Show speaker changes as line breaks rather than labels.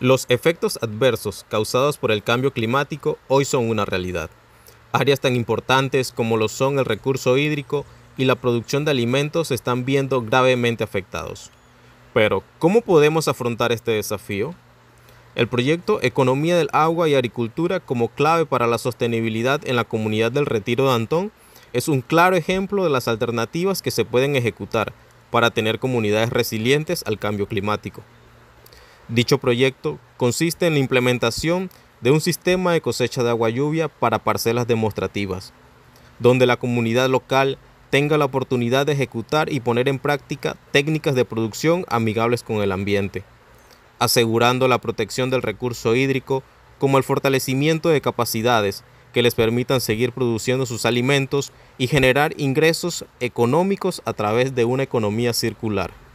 Los efectos adversos causados por el cambio climático hoy son una realidad. Áreas tan importantes como lo son el recurso hídrico y la producción de alimentos se están viendo gravemente afectados. Pero, ¿cómo podemos afrontar este desafío? El proyecto Economía del Agua y Agricultura como clave para la sostenibilidad en la comunidad del Retiro de Antón es un claro ejemplo de las alternativas que se pueden ejecutar para tener comunidades resilientes al cambio climático. Dicho proyecto consiste en la implementación de un sistema de cosecha de agua lluvia para parcelas demostrativas, donde la comunidad local tenga la oportunidad de ejecutar y poner en práctica técnicas de producción amigables con el ambiente, asegurando la protección del recurso hídrico como el fortalecimiento de capacidades que les permitan seguir produciendo sus alimentos y generar ingresos económicos a través de una economía circular.